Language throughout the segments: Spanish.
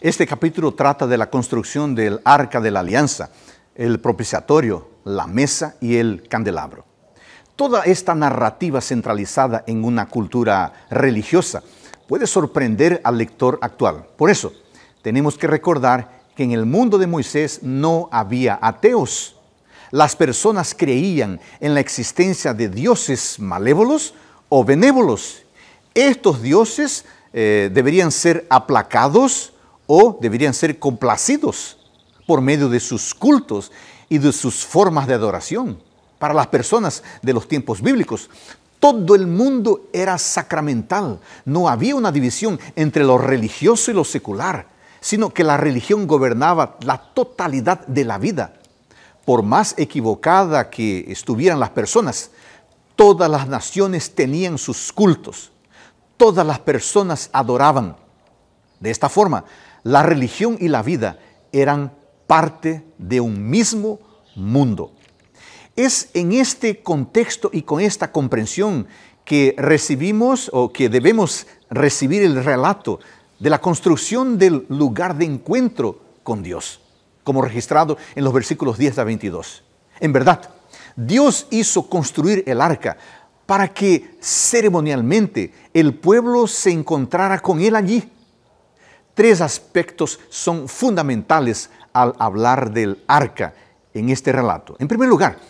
Este capítulo trata de la construcción del arca de la alianza, el propiciatorio, la mesa y el candelabro. Toda esta narrativa centralizada en una cultura religiosa puede sorprender al lector actual. Por eso, tenemos que recordar que en el mundo de Moisés no había ateos. Las personas creían en la existencia de dioses malévolos o benévolos. Estos dioses eh, deberían ser aplacados, o deberían ser complacidos por medio de sus cultos y de sus formas de adoración. Para las personas de los tiempos bíblicos, todo el mundo era sacramental. No había una división entre lo religioso y lo secular, sino que la religión gobernaba la totalidad de la vida. Por más equivocada que estuvieran las personas, todas las naciones tenían sus cultos, todas las personas adoraban. De esta forma, la religión y la vida eran parte de un mismo mundo. Es en este contexto y con esta comprensión que recibimos o que debemos recibir el relato de la construcción del lugar de encuentro con Dios, como registrado en los versículos 10 a 22. En verdad, Dios hizo construir el arca para que ceremonialmente el pueblo se encontrara con él allí tres aspectos son fundamentales al hablar del arca en este relato. En primer lugar,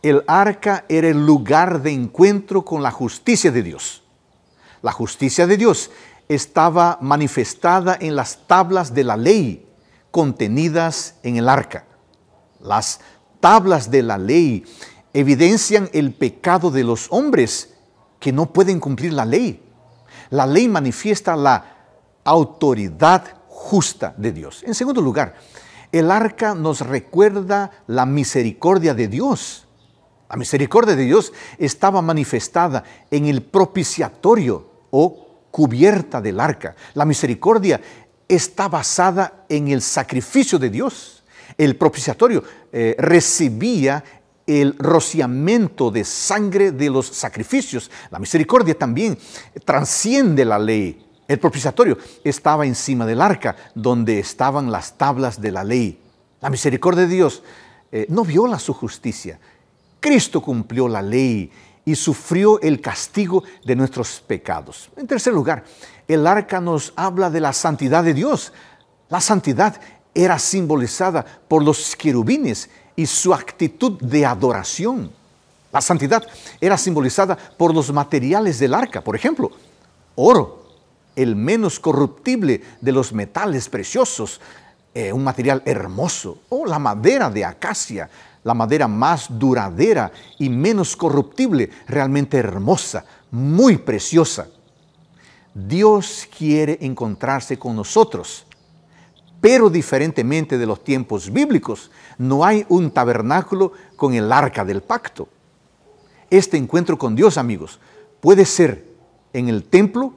el arca era el lugar de encuentro con la justicia de Dios. La justicia de Dios estaba manifestada en las tablas de la ley contenidas en el arca. Las tablas de la ley evidencian el pecado de los hombres que no pueden cumplir la ley. La ley manifiesta la autoridad justa de Dios. En segundo lugar, el arca nos recuerda la misericordia de Dios. La misericordia de Dios estaba manifestada en el propiciatorio o cubierta del arca. La misericordia está basada en el sacrificio de Dios. El propiciatorio eh, recibía el rociamiento de sangre de los sacrificios. La misericordia también transciende la ley el propiciatorio estaba encima del arca, donde estaban las tablas de la ley. La misericordia de Dios eh, no viola su justicia. Cristo cumplió la ley y sufrió el castigo de nuestros pecados. En tercer lugar, el arca nos habla de la santidad de Dios. La santidad era simbolizada por los querubines y su actitud de adoración. La santidad era simbolizada por los materiales del arca, por ejemplo, oro, el menos corruptible de los metales preciosos, eh, un material hermoso, o la madera de acacia, la madera más duradera y menos corruptible, realmente hermosa, muy preciosa. Dios quiere encontrarse con nosotros, pero diferentemente de los tiempos bíblicos, no hay un tabernáculo con el arca del pacto. Este encuentro con Dios, amigos, puede ser en el templo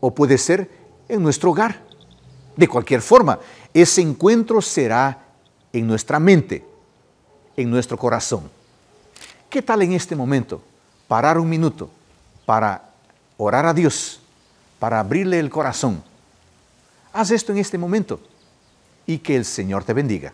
o puede ser en nuestro hogar. De cualquier forma, ese encuentro será en nuestra mente, en nuestro corazón. ¿Qué tal en este momento parar un minuto para orar a Dios, para abrirle el corazón? Haz esto en este momento y que el Señor te bendiga.